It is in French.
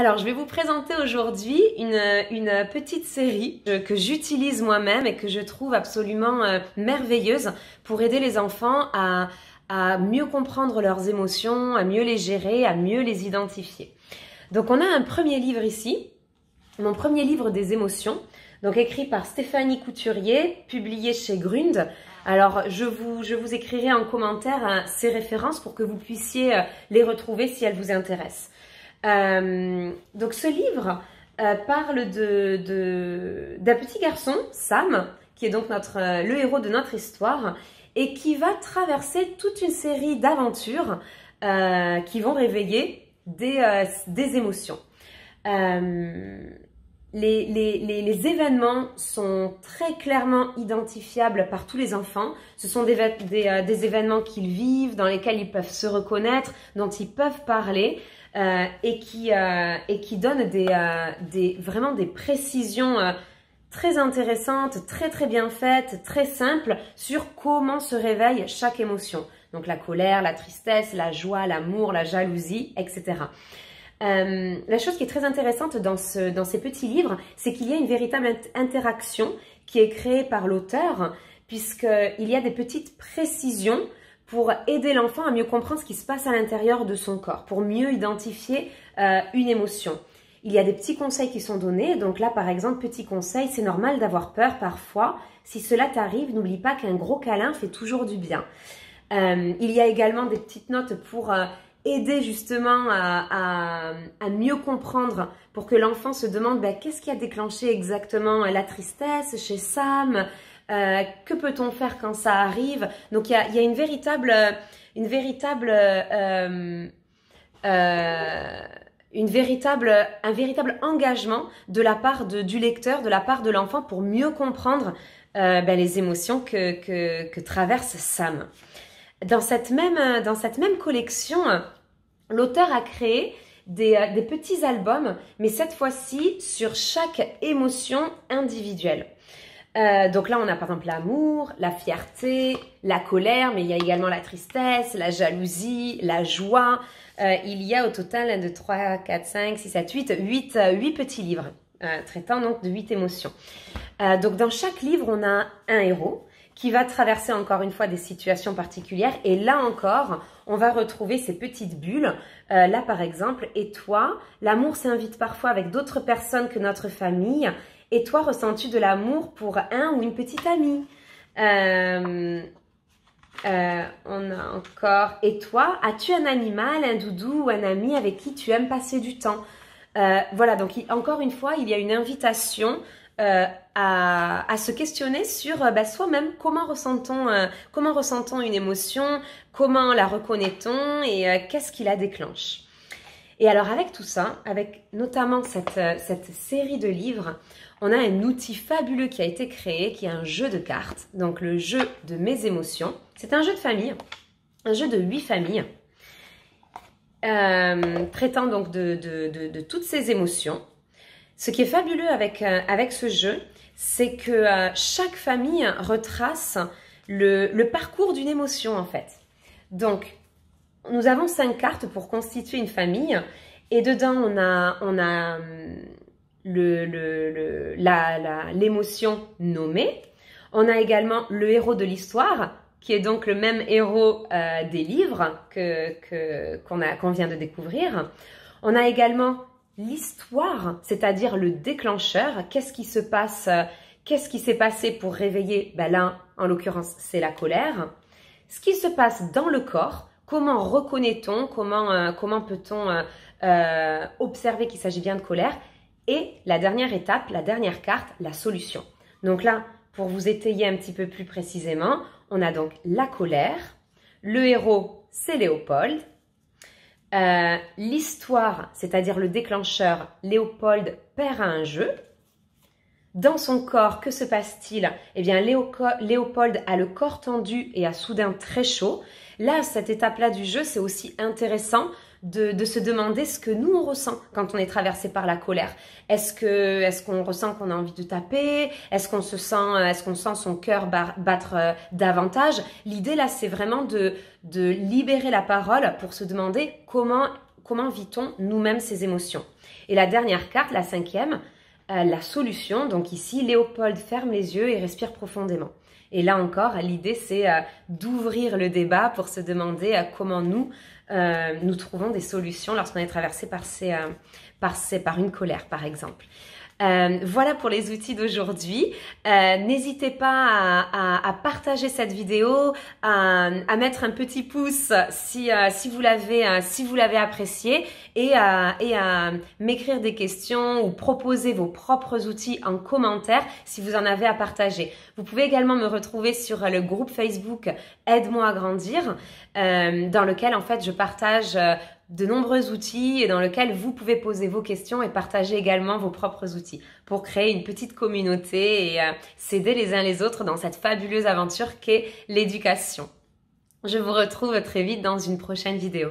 Alors, je vais vous présenter aujourd'hui une, petite série euh, que j'utilise moi-même et que je trouve absolument euh, merveilleuse pour aider les enfants à, mieux comprendre leurs émotions, à mieux les gérer, à mieux les identifier. Donc, on a un premier livre ici, mon premier livre des émotions, donc écrit par Stéphanie Couturier, publié chez Grund. Alors, je vous, écrirai en commentaire hein, ces références pour que vous puissiez euh, les retrouver si elles vous intéressent. Euh, donc ce livre euh, parle de, d'un petit garçon, Sam, qui est donc notre, euh, le héros de notre histoire, et qui va traverser toute une série d'aventures qui vont réveiller des, des émotions les, événements sont très clairement identifiables par tous les enfants. Ce sont euh, des, événements qu'ils vivent, dans lesquels ils peuvent se reconnaître, dont ils peuvent parler euh, euh, et, qui, donnent vraiment des précisions très intéressantes, très très bien faites, très simples sur comment se réveille chaque émotion. Donc la colère, la tristesse, la joie, l'amour, la jalousie, etc. Euh, la chose qui est très intéressante dans, ce, dans ces petits livres, c'est qu'il y a une véritable interaction qui est créée par l'auteur, puisqu'il y a des petites précisions pour aider l'enfant à mieux comprendre ce qui se passe à l'intérieur de son corps, pour mieux identifier euh, une émotion. Il y a des petits conseils qui sont donnés. Donc là, par exemple, petit conseil, c'est normal d'avoir peur parfois. Si cela t'arrive, n'oublie pas qu'un gros câlin fait toujours du bien. Euh, il y a également des petites notes pour aider justement à, mieux comprendre pour que l'enfant se demande ben, qu'est-ce qui a déclenché exactement la tristesse chez Sam, euh, que peut-on faire quand ça arrive. Donc il y a, une véritable, une véritable, euh, euh, une véritable, un véritable engagement de la part du lecteur, de la part de l'enfant pour mieux comprendre ben, les émotions que, traverse Sam dans cette même, dans cette même collection, l'auteur a créé euh, des, petits albums, mais cette fois-ci sur chaque émotion individuelle. Euh, donc là, on a par exemple l'amour, la fierté, la colère, mais il y a également la tristesse, la jalousie, la joie. Euh, il y a au total 1, 2, 3, 4, 5, 6, 7, 8, 8, 8 petits livres traitant donc de 8 émotions. donc dans chaque livre, on a un héros qui va traverser encore une fois des situations particulières. Et là encore, on va retrouver ces petites bulles. Euh, là, par exemple, et toi, l'amour s'invite parfois avec d'autres personnes que notre famille. Et toi, ressens-tu de l'amour pour un ou une petite amie euh, euh, On a encore. Et toi, as-tu un animal, un doudou ou un ami avec qui tu aimes passer du temps Voilà, donc encore une fois, il y a une invitation euh, à, se questionner sur euh, bah, soi-même comment ressentons euh, comment ressentons une émotion, comment la reconnaît-on et qu'est-ce qui la déclenche. Et alors avec tout ça, avec notamment cette, cette série de livres, on a un outil fabuleux qui a été créé, qui est un jeu de cartes, donc le jeu de mes émotions. C'est un jeu de famille, un jeu de huit familles, traitant donc de, de, de, de toutes ces émotions ce qui est fabuleux avec, euh, avec ce jeu, c'est que euh, chaque famille retrace le, le parcours d'une émotion en fait. Donc, nous avons cinq cartes pour constituer une famille et dedans on a, on a l'émotion hum, le, le, nommée. On a également le héros de l'histoire, qui est donc le même héros euh, des livres que qu'on a qu'on vient de découvrir. On a également l'histoire, c'est-à-dire le déclencheur. Qu'est-ce qui se passe euh, Qu'est-ce qui s'est passé pour réveiller ben Là, en l'occurrence, c'est la colère. Ce qui se passe dans le corps. Comment reconnaît-on Comment, euh, comment peut-on euh, observer qu'il s'agit bien de colère Et la dernière étape, la dernière carte, la solution. Donc là, pour vous étayer un petit peu plus précisément, on a donc la colère. Le héros, c'est Léopold. Euh, l'histoire, c'est-à-dire le déclencheur, Léopold perd un jeu. Dans son corps, que se passe-t-il Eh bien, Léopold a le corps tendu et a soudain très chaud. Là, cette étape-là du jeu, c'est aussi intéressant de, de, se demander ce que nous on ressent quand on est traversé par la colère. Est-ce que est-ce qu'on ressent qu'on a envie de taper Est-ce qu'on se sent euh, est-ce qu'on sent son cœur battre euh, davantage L'idée là, c'est vraiment de de libérer la parole pour se demander comment comment vit-on nous-mêmes ces émotions. Et la dernière carte, la cinquième, euh, la solution. Donc ici, Léopold ferme les yeux et respire profondément. Et là encore, l'idée, c'est euh, d'ouvrir le débat pour se demander euh, comment nous, nous trouvons des solutions lorsqu'on est traversé par, ces, par, ces, par une colère, par exemple. Euh, voilà pour les outils d'aujourd'hui. Euh, n'hésitez pas à, partager cette vidéo, à, mettre un petit pouce si, euh, si vous l'avez si vous l'avez apprécié et, et à m'écrire des questions ou proposer vos propres outils en commentaire si vous en avez à partager. Vous pouvez également me retrouver sur le groupe Facebook Aide-moi à grandir, dans lequel en fait je partage de nombreux outils et dans lequel vous pouvez poser vos questions et partager également vos propres outils pour créer une petite communauté et euh, s'aider les uns les autres dans cette fabuleuse aventure qu'est l'éducation. Je vous retrouve très vite dans une prochaine vidéo.